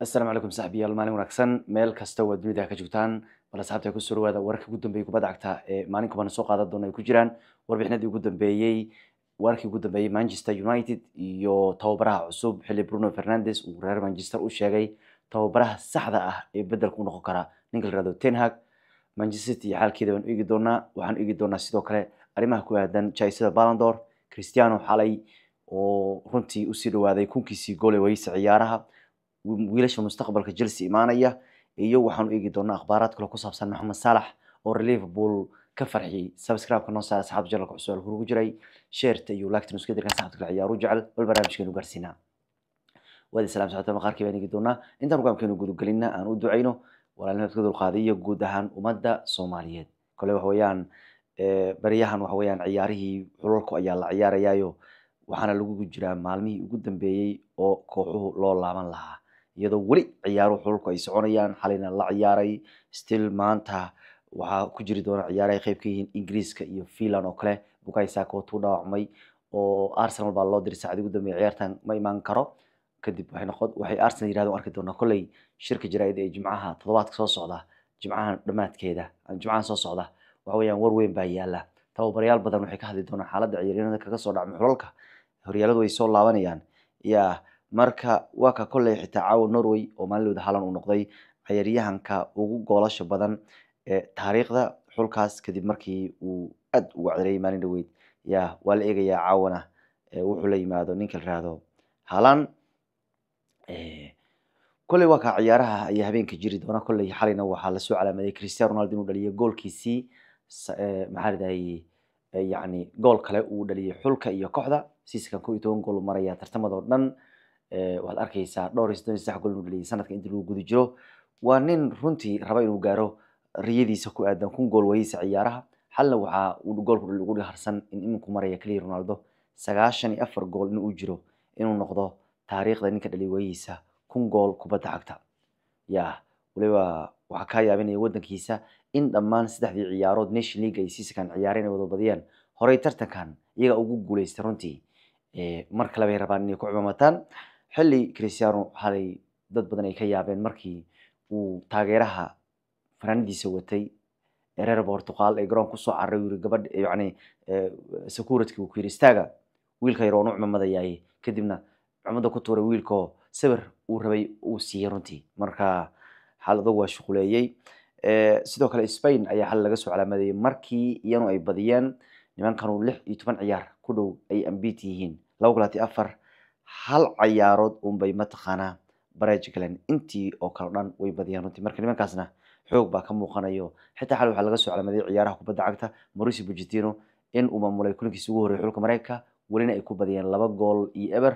asalaamu calaykum saxbiyaal maalin wanaagsan meel kasta waa dunida ka joogtaan bal asxaabta ku soo dhawaada wararka ugu dambeeyay kubadda cagta ee maalin kubana soo qaadan doona ay ku jiraan warbixinadii ugu dambeeyey wararkii ugu dambeeyey Manchester United iyo tababaraha cusub Xili Bruno Fernandes uu reer Manchester u sheegay tababaraha saxda ah ee beddelka u noqon kara ninka la yiraahdo Ten Manchester City xaalkeeda waan eegi doonaa waxaan eegi doonaa sidoo kale arrimaha ku aadan jaysada Ballon Cristiano xalay oo runtii usii dhawaaday kunkiisii gool ee waayisa ciyaaraha wiilasha mustaqbalka chelsea imaanaya iyo waxaanu eegi doonaa akhbaaraad kale ku saabsan maxamed saalax oo liverpool ka farxiyey subscribe-ka noo saara saxaabta jaralka cusub alku ugu jiray sheerta iyo lagta nusku dirkan saxaabta kale ciyaaru jecel wal barnaamijkeenu gaarsiinaa waadi salaam saxaabta maqaarkii baan eegi doonaa intaan hogaamkeenu gudugelinna aan u ducayno walaalnimaad ka dulqaaday guud ahaan ummadda soomaaliyeed kole waxa weeyaan baryahan waxa weeyaan ciyaarihii xulalku ayaa la ciyaarayaayo waxaana lagu jiraa maalmihii ugu dambeeyey oo kooxuhu loo laaban lahaa iyadoo weli ciyaaruhu xulalku ay soconayaan xalayna la ciyaaray still maanta waxaa ku jiri doona ciyaare ay ka yihiin ingiriiska iyo finland oo kale bukayo dhaawacmay oo arsenal baa loo diray saacadii ugu ciyaartan ma imaan karo kadib waxay noqon waxay arsenal yirahdo arki doonaa kolley shirka jaraa'ida ee jimcaha toddobaadka soo socda jimcahan dhammaadkeeda jimcahan soo socda waxa weeyaan war weyn baa yaala tababarayaal badan waxay ka hadli doonaan xaaladda ciyaaryahanada kaga soo dhacmay xulalka horyaaladu way soo laabanayaan yaa marka waa ka kolley xitaa caawa norway oo maalinlooda halan uu noqday cayaaryahanka ugu goolasha badan ee taariikhda xulkaas kadib markii uu aad ugu cdareeyey maalin dhaweyd ya waa la eegayaa caawana wuxuu la yimaado ninka la raahdo halan kolley waa ciyaaraha ayaa habeenka jiri doona kolley xalayna waxaa lasoo calaamaday christian ronaldo inuu dhaliyay goolkiisii maxaa ladahayey yacni gool kale uu dhaliyay xulka iyo kooxda siiskan koo iyo toban gool marayaa tartamadoo dhan Eh, waad arkaysaa dhowr iyo soddon iyo saddex sanadka inta lagu guda jiro waa nin runtii raba inuu gaaro riyadiisa ku aadan kun gool wayeysa ciyaaraha halna waxaa goolku ugu dhaharsan in iminku maraya keliya ronaldo sagaashan iyo afar gool inuu jiro inuu noqdo taariikhda ninka dhaliy wayeysa kun gool kubadda cagta ya waliba waxaa kaa yaabinaya waddankiisa in dhammaan saddexdii ciyaarood nation league ay siiskan ciyaareen ay wada badiyeen tartankan iyaga ugu guulaystay runtii eh, mar kaleba ay rabaan inay ku cimamataan xili christiano xalay dad badan ay ka yaabeen markii uu taageeraha fanaanadiisa watay ee reer bortuqaal ee garoonka kusoo carray yiri gabadh yacni eh, sakuuradki uu ku istaaga wiilka yar oo nucma madayaaye kadibna cumada ku tuuray wiilkoo sawir uu rabay uu siiyey runtii marka xaalado waa shuquleeyey eh, sidoo kale spain ayaa xal laga soo calaamadeeyey markii iyanu ay badiyeen nimankanu lix iyo toban ciyaar ku dhow ay ambiit yihiin laba afar hal cayaarood unbay mataqaanaa baraaji galeen intii oo kale dhan way badiyeen runtii marka nimankaasna xoog baa ka muuqanayo xitaa xal waxaa laga soo calamaday ciyaaraha kubadda cagta mauricio bujitino in uu maamulay kulankiisi ugu horreeyay xulka maraykanka welina ay ku badiyeen laba gool iyo eber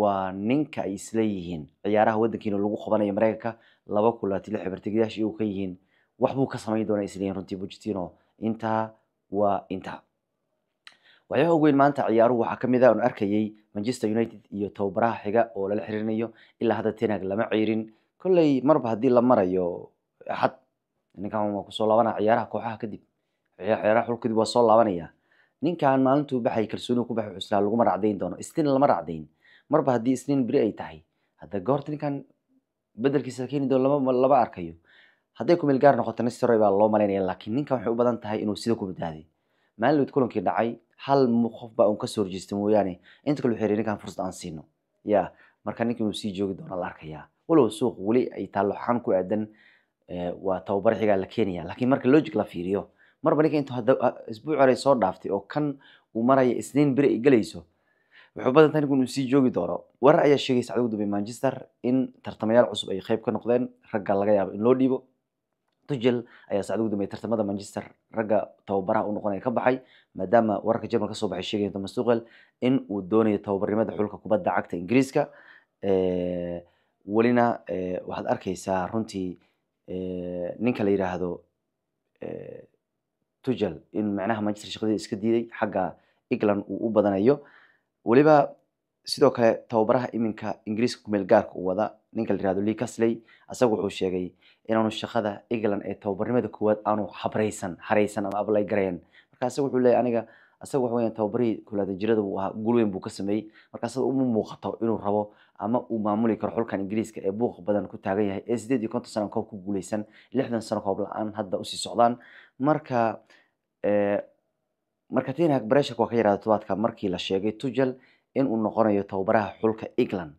waa ninka ay isleeyihiin ciyaaraha waddankiina lagu qabanayo maraykanka laba kulaati lix ebertigidayash iyagu ka yihiin waxbuu ka samayn doonaa isleeyihin runtii bujitino intaa waa intaa waxyaha ugu weyn maanta ciyaaruhu waxaa ka mid ah oon arkayay manchester united iyo tababaraha xiga oo lala xiriirinayo ilaa hadda tenag lama ciirin kolley marba haddii la marayo axad ninkan waa kusoo laabanaya ciyaaraha kooxaha kadib ciyaaraha xul kadib waa soo laabanaya ninkan maalintuu baxay kalsoonihu ku baxay xuslaa laguma racdayn doono isnin lama racdayn marba haddii isniin beri ay tahay hadda goorta ninkan bedelkiisa keeni doono lama arkayo hadday ku gaar noqoto nisteroy baa loo malaynaya laakiin ninkan waxay u badan tahay inuu sida ku badbaaday maalin kulankii dhacay hal qof baa un kasoo horjeesta mooyaane inta kale wuxuu ninkaan fursad aan siino ya marka ninka inuu sii joogi doono la arkayaa walow suuq weli ay taallo xaan ku aadan eh, waa tababar xigaa la keenaya laakiin marka logic la fiiriyo marba ninka intuu ah, isbuuc hore soo dhaaftay oo kan uu maraya isniin biri ay gelayso wuxuu badan tahay ninku sii joogi doono warar ayaa sheegaysa cadow dambe manchester in tartamayaal cusub ay qeyb ka noqdeen ragga laga yaabo in loo dhiibo tuchel ayaa saacad ugu dambeeyay tartamada manchester ragga tababaraha u noqonaya ka baxay maadaama wararka jerman kasoo baxay sheegaya thomas tuchel in uu doonayo tababarnimada xulka kubadda cagta ingiriiska welina waxaad arkaysaa runtii ninka la yidhaahdo tuchel in macnaha manchester shaqadeeda iska diiday xagga england uu u badanayo weliba sidoo kale tababaraha iminka ingiriiska kumeel gaarka u wada ninka lairahdo lii kasley asaga wuxuu sheegay inaanu shaqada england ee tababarnimada koowaad aanu habraysan haraysan ama ablay garayn marka asaga wuxuu leeyahy aniga asaga waxa weeyaan tababarihii kulaatan jirada buu ahaa gul buu ka sameeyey marka asada uma muuqato inuu rabo ama uu maamuli karo xulkan ingiriiska ee buuq badan ku taagan yahay ee sideed iyo konton sano koob ku guuleysan lixdan sano koob la-aan hadda usii socdaan marka eh, marka ten breshak waa ka yaraada todobaadka markii la sheegay tujel inuu noqonayo tababaraha xulka england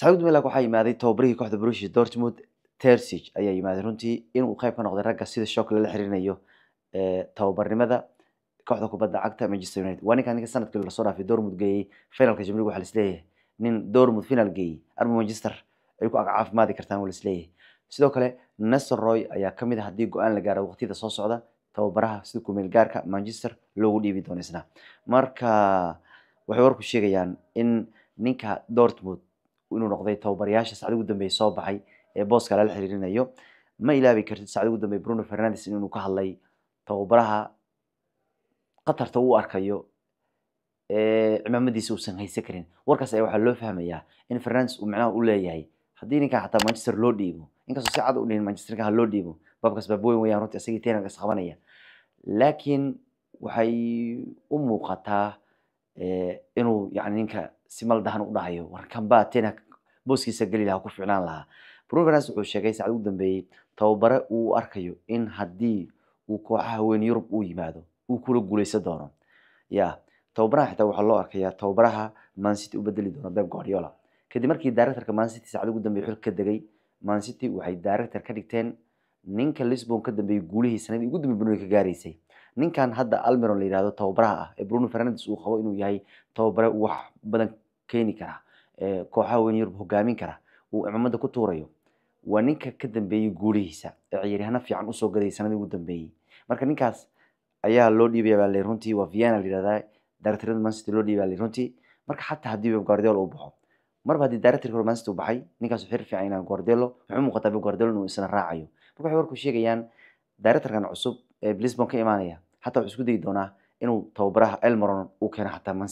saxuud milag waxaa yimaaday tababarihii kooxda Borussia Dortmund Terzic ayaa yimaaday runtii inuu qayb ka noqday ragga sida shock lala xiriirinayo tababarnimada kooxda kubadda cagta Manchester United waa ninkan sanadkii la dhaafay Dortmund geeyay finalka Champions League waxa nin Dortmund final geeyay Arma Manchester ay ku caafimaadi kartaan waa la sidoo kale Nasser Roy ayaa kamid ah haddii go'aan la gaaro waqtiyada soo socda tababaraha sida ku Manchester loogu dhiibi doono marka waxay warku sheegayaan in ninka Dortmund inuu noqday tababarayaasha sacdi ugu dambeeye soo baxay ee booska lala xiriirinayo ma ilaabi kartid sacdi ugu dambeeye bruno fernandes inuu ka hadlay tababaraha qatarta u arkayo cimaamadiisa uusan haysan karin warkaas ayaa waxaa loo fahmayaa in fernandes uu micnaha u leeyahay haddii ninkan xataa manchester loo dhiibo inkastoo si cad u dhihin manchesterka ha loo dhiibo baabkaas baabooyin weyaan runtii isagii tenag qabanaya laakiin waxay u muuqataa inuu yani ninka si maldahan u dhahayo warkanbaa tena booskiisa geli lahaa ku ficlaan lahaa roveras wuxuu sheegay saacad ugu dambeeyey tababare uu arkayo in haddii uu kooxaha weyn yurub uu yimaado uu kula guuleysan doono ya tababaraha xitaa waxaa loo arkayaa tababaraha mancity u bedeli doono beb guardiola kadib markii directorka mancity saacad ugu dambeeye xilka degay mancity waxay director ka dhigteen ninka lisbon ka dambeeyey guulihii sanadii ugu dambe brunei ka gaaraysay ninkan hadda almeron la yihahdo tababaraha ah ee bruno fernandes uu qabo inuu yahay tababare wax badan keeni karaa kooxaha weyn Yurub hogaamin kara uu cimamada ku tuurayo waa ninka ka dambeeyay guulihiisa ee ciyaaryahan fiican u gaday sanadii ugu dambeeyay marka ninkaas ayaa loo dhiibaya baa leeyahay runtii waa Vienna la yiraahdaa directorada Manchester loo dhiibaya runtii marka xataa haddii Pep Guardiola uu baxo marba haddii directorka hore Manchester uu baxay ninkaas xir fiican inaa Guardiola wuxuu muuqataa Pep Guardiola inuu isna raacayo marka waxay warku sheegayaan directorkan cusub ee Lisbon ka imaanaya xataa wuxuu isku dayi doonaa inuu tababaraha El uu keeno xataa Man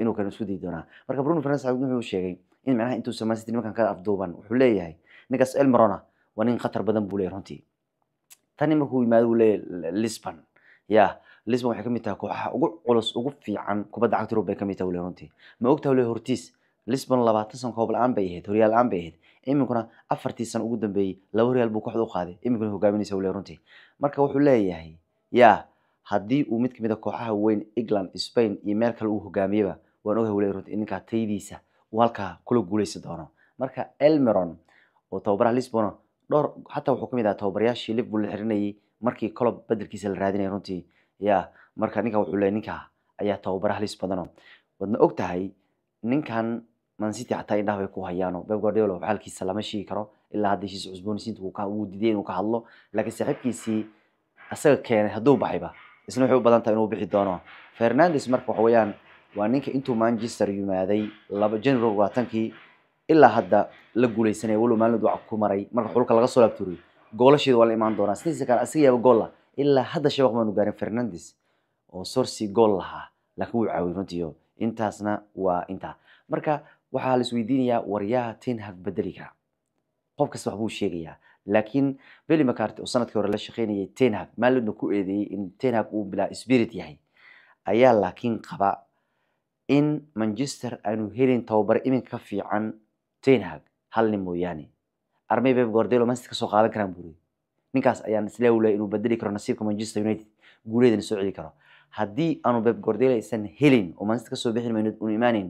inuu kale isku dayi doonaa marka bruno fernandes wuxuu sheegay in macnaha intuusa man city nimankan ka afduuban wuxuu leeyahay ninkaas el waa nin khatar badan buu leeyahy runtii tani markuu yimaado uu leeyahay lisbon ya lisbon waxay kamid tahay kooxaha ugu culus ugu fiican kubadda cagta yurub bay kamid tahay ule runtii ma ogtahay ule hortiis lisbon labaatan sano koob la-aan bay ahayd horyaal la-aan bay ahayd iminkuna afartii sano ugu dambeeyey laba horyaal buu kooxda u qaaday iminkuna hogaaminaysa ule runtii marka wuxuu leeyahay ya haddii uu mid kamid ah kooxaha weyn england spain iyo meel kale uu hogaamiyeba waan ogahay weli runtii ninkaa taydiisa uu halkaa kula guuleysan doono marka elmeron oo tababaraha lisbono dhowr xataa wuxuu kamid ahaa tababarayaashii liverpool la xirinayay markii colob badelkiisa la raadinaya runtii ya marka ninka wuxuu leeyahay ninkaa ayaa tababaraha lisbadano wadna og tahay ninkan mancity xataa indhaha bay ku hayaano beb guardiola wax halkiisa lama sheegi karo ilaa hadda heshiis cusboonisiinta wuu diiday inuu ka hadlo laakiin saaxiibkiisii asaga keenay hadduu baxayba isna waxay u badan tahay inuu bixi doono fernandes marka waxa weeyaan waa ninka intuu manchester yimaaday laba january labaatankii ilaa hadda la guuleysanaya walow maalinood waca ku maray marka xulka laga soo laabtuuriyo goolasheeda waa la imaan doonaa sidiisa kale asiga yaaba gool ah, ilaa hadda shabaq maanu gaarin fernandes oo sorsi gool lahaa laakiin wuu caawin runtiiyo intaasna waa intaa marka waxaa la isweydiinayaa waryaha tinhag bedeli qof kasta waxbuu sheegayaa laakiin beli macarty oo sanadkii hore la shaqeynayay tinhag maalinoodna ku eedeeyey in tinhag uu bilaa spirit yahay ayaa laakiin qaba in manchester aanu helin tababar iminka ka fiican tenhag hal nin mooyaane armay beb gordelo manchester kasoo qaadan karaan buuri ninkaas ayaan islewla inuu bedeli karo nasiibka manchester united guuleedana soo celi karo haddii aanu beb gordelo aysan helin oo manchester kasoo bixin maynu un imaaneyn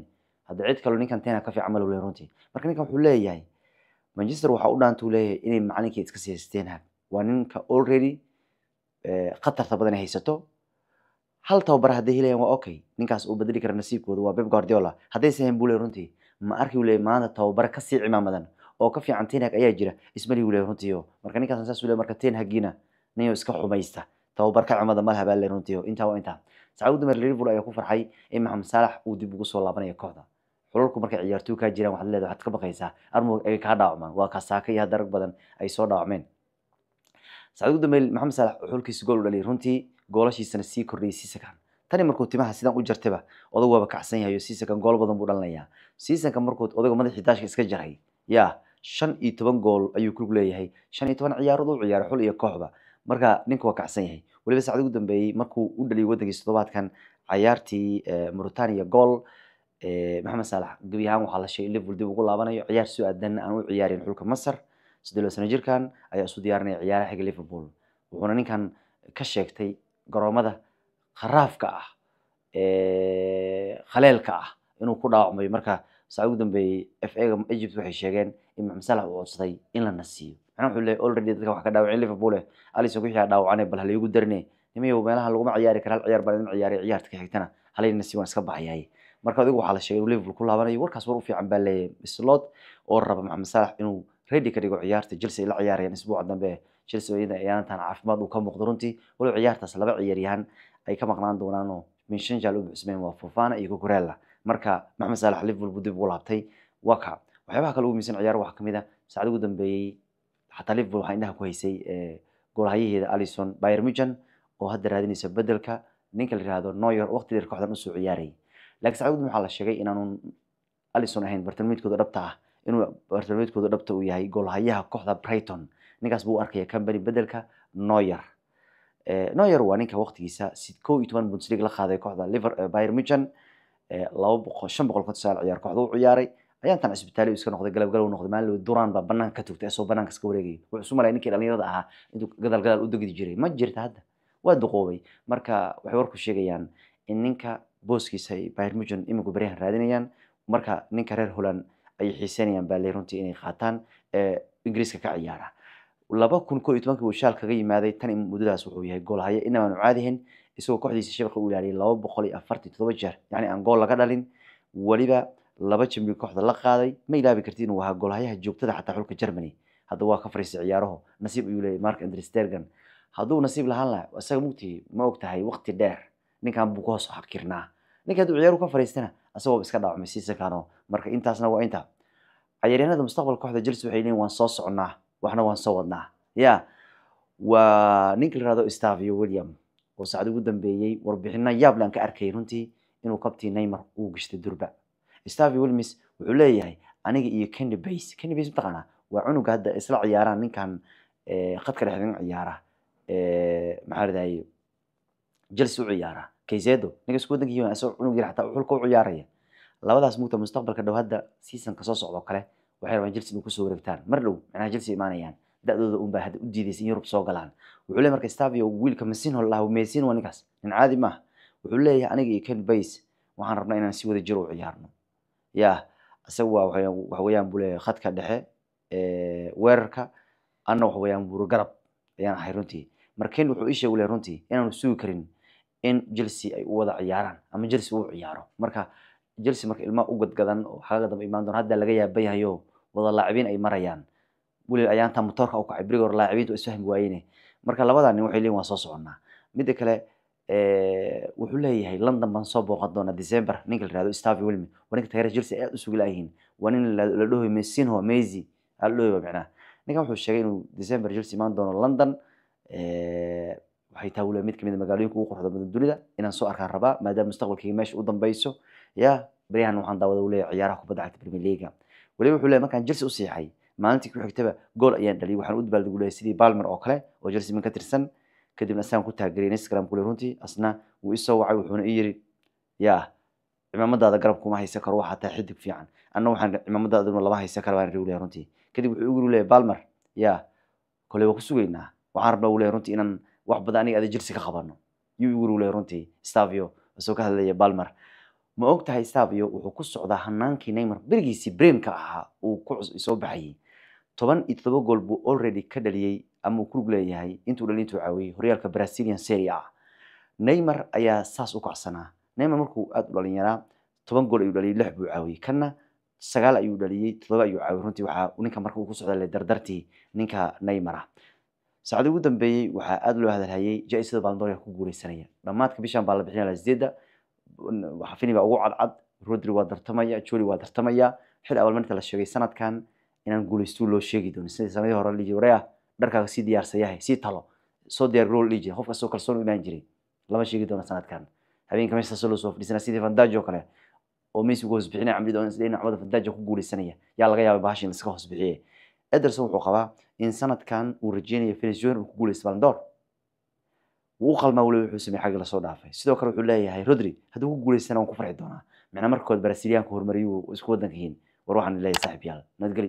hadda cid kaloo ninkan tenhag ka fiican ma runtii marka ninkan wuxuu leeyahay manchester waxaa u dhaantuu leeyahay inay macalinkii iska siiyayso tenhag waa ninka already eh, khatarta badan haysato hal tababar hadday helayan waa okay ninkaas uu bedeli kara nasiibkooda waa beb guardiola haddayse hen buu le runtii ma arki wule maanta tababar ka cimaamadan oo ka fiican tenhag ayaa jira ismali wule runtiio marka ninkaasna saas ule marka tenhagina ninyo iska xumaysta tababar ka cimada malaha baa le runtiio intaa intaa sacuudi mar liverpool ayaa ku farxay in maxamed saalax uu dib ugu soo laabanayo kooxda xulalku markay ciyaartooy kaa jiraan waxaad leedahay waxaad ka baqaysaa armog ay kaa dhaawacmaan waa kasaaka iyo hadarag badan ay soo dhaawacmeen sacuudi dameer maxamed saalax xulkiisa gool u dhaliyay runtii goolashiisana sii kordhiyay sisakan tani markuu timaha sidaan u jartayba odagu waaba kacsan yahay oo gool badan buu dhalinayaa sisanka markuu odaga madaxii daashka iska jaray yaa shan iyo toban gool ayuu kulug leeyahay shan iyo toban ciyaarood u ciyaaray xul iyo kooxba marka ninku waa kacsan yahay weliba saacdi ugu dambeeyey markuu u dhaliyay waddankiisa toddobaadkan cayaartii eh, mauritania gool eh, maxamed saalax gebi ahaan waxaa la sheegay liverpool dib ugu laabanayo ciyaar soo aadan aan u ciyaarin xulka masar siddeed sano jirkan ayaa isu diyaarinaya ciyaaraha xiga liverpool wuxuuna ninkan ka sheegtay garoomada kharaafka ah khaleelka ah inuu ku dhaawacmayo marka saa ugu dambeeyey f a egypt waxay sheegeen in maxmed salah uu codsaday in la nasiiyo macnaha wuxuu leeyahay already dadka wax ka dhaawaceen liverpool eh alison wixii dhaawacane bal halaygu darine nimayow meelaha laguma ciyaari kara hal ciyaar baan idin ciyaaray ciyaarta ka xigtana halay nasiib waan iska baxayaaye marka adigu waxaa la sheegay inuu liverpool ku laabanayo warkaas war u fiican baa leeyahay slot oo raba maxmed salah inuu ready ka dhigo ciyaarta chelsea la ciyaarayaan isbuuca dambe chelsea oo iyada ciyaantan ah, eh, ninka la yihahdo noyer waqti kooxdan usoo ciyaarayay laakiin saacada waxaa la sheegay inaanu alison ahayn bartilmaydkooda dhabta ah inuu bartilmaydkooda dhabta uu yahay goolhayaha kooxda brighton ninkaas buu arkaya company bedelka noyer eh, noyer waa ninka waqtigiisa ko iyo toban bundesliga la qaaday kooxda eh, bayr michan eh, laba ciyaar kooxda u ciyaaray ayaantan cisbitaali iska noqday galab noqday maalin duraan baa banaanka ka tugtay asoo banaanka iska wareegayay wuxuu isu malaya ninkii dhallinyarada ahaa intuu gadaal gadaal jiray ma jirta hadda waa duqoobay marka waxay warku sheegayaan in ninka booskiisa ay bayr iminku baryahan raadinayaan marka ninka reer holand ayay xiiseynayaan baa runtii inay qaataan ingiriiska ka ciyaara laba kun koo iyo tobankii uu shaal kaga yimaaday tan muddadaas wuxuu yahay goolhaye inaanu caadihin isagoo kooxdiisa shabaqa u ilaaliyay laba boqol iyo afartii todoba jeer yacni aan gool laga dhalin weliba laba jimli kooxda la qaaday ma ilaabi kartiin uu ahaa goolhayaha joogtada xataa xulka germany hadda waa ka fariisay ciyaaraho nasiib ayuu leeyahy mark andrestergan hadduu nasiib lahaan lahaa isaga mugtihi ma og tahay waqti dheer ninkan buu ku xakirnaa ninka hadduu ciyaaru ka fariistana asagoo iska dhaawacmay siisakano marka intaasna waa inta cayaaryahanada mustaqbal kooxda jelse waxay leeyihin waan soo socnaa waxna waan soo wadnaa ya waa ninka la yihahdo stavio william oo sacdi ugu dambeeyey warbixinna yaable ka arkay runtii inuu kabtii naymar uu gashtay durba stavio williams wuxuu leeyahay aniga iyo kenny base kenny base mataqaanaa waa cunuga hadda isla ciyaaraan ninkan khadka dhexdan ciyaara maxaa la u ciyaara kaysedo ninka isku waddanka yuan isagoo cunug yar xataa xulka u ciyaaraya labadaas mugta mustaqbalka dhow hadda seasonka soo socdo kale waxay rabaan Chelsea inuu kusoo wareegtaan mar dhexe weerarka anna waxa weeyaan runtii marka wuxuu ii runtii inaanu sugi karin in Chelsea ay u wada ciyaaraan ama Chelsea uu ciyaaro marka chelsea marka ilmaha u gadgadan oo waxaa laga daba imaan doona hadda laga yaaban yahayo wada laacibiin ay marayaan weli ayaanta motoorka u kacay berigoor laacibiintu isfahmi waayeyne marka labadaa nin waxay leeyihin waan soo soconaa midda kale wuxuu leeyahay london baan soo booqan doonaa december ninka la yihahdo stavi wilmi waa ninka taageera chelsea aad u laayihiin waa nin la dhahoy mesinho mesy aa la dhahoy micnaha ninkan wuxuu sheegay inuu december chelsea imaan doono london waxay tahay mid kamid ah magaalooyinka ugu quruxda badan dunida inaan soo arkaan rabaa maadaama mustaqbalkayga meesha u dambayso ya baryahan waxaan daawada u ciyaaraha kubadda cagta premier leaga waliba wuxuu leeyahay markaan Chelsea u siixay maalintii ku xigtaba gool ayaan dhaliyay waxaan u dabaaldegelay sidii Palmer oo kale oo Chelsea min ka tirsan kadibna asaan ku taageeray Instagram ku runtii asna wuu i wacay wuxuuna ii yiri ya cimaamadaada garab kuma haysan karo waxaa tahay xidig fiican anna waxaan cimaamadaaduna lama haysan karo baan riwlay runtii kadib wuxuu igu leeyahay Palmer ya kole ku sugaynaa waxaan rabnaa uu runtii inaan wax badan aniga ada jirsi ka qabano yuu igu ruulay runtii stavio asoo ka hadlaya balmer ma og tahay stavio wuxuu ku socdaa hanaankii neymar berigiisii brainka ahaa uu ku soo baxayay toban iyo todoba gool buu already ka dhaliyey ama uu kurug leeyahay intuu dhalintuu caawiyey horyaalka brazilian seria ah neymar ayaa saas u kacsanaa neymar markuu aada u dhalin toban gool ayuu dhaliyay lix buu caawiyey kanna sagaal ayuu dhaliyey todoba ayuu caawiyey runtii waxaa ninka marka uu ku socdaa le dardartii ninka neymar ah saacadii ugu dambeeyey waxaa aada loo hadalhayey jaa-isada ku guuleysanaya dhammaadka bishan baa la bixinaya lasideeda xafini baa ugu cadcad rodri waa dartamaya joli waa dartamaya xil abaalmarinta la sheegay sanadkan inaan guuleystuu loo sheegi doono sida hore liiji wareya ah, dharkaaga sii diyaarsayahay sii talo soo diyaar garoo liiji qof kastoo kalsoon u imaan jiray lama sheegi doono sanadkan habeenka meeshaasoo loo soo fadhiisana sidii fandaajo kale oo messi uga hoos camrida oo isleyn camada fandaajo ku guuleysanaya yaa laga yaabay bahashin la iska ederson wuxuu qabaa in sanadkan uu rajeynaya venezuela uu ku guuleysta balandoor wuu u qalmaa waliba wuxuu sameeyey xaggii lasoo dhaafay sidoo kale wuxuu leeyahay rodri hadduu ku guuleystana waan ku farxi doonaa micna markood brasiliyaanku horumariyuu isku waddanka yihiin war waxaan leeyahay saaxiib yaal nabadgelyo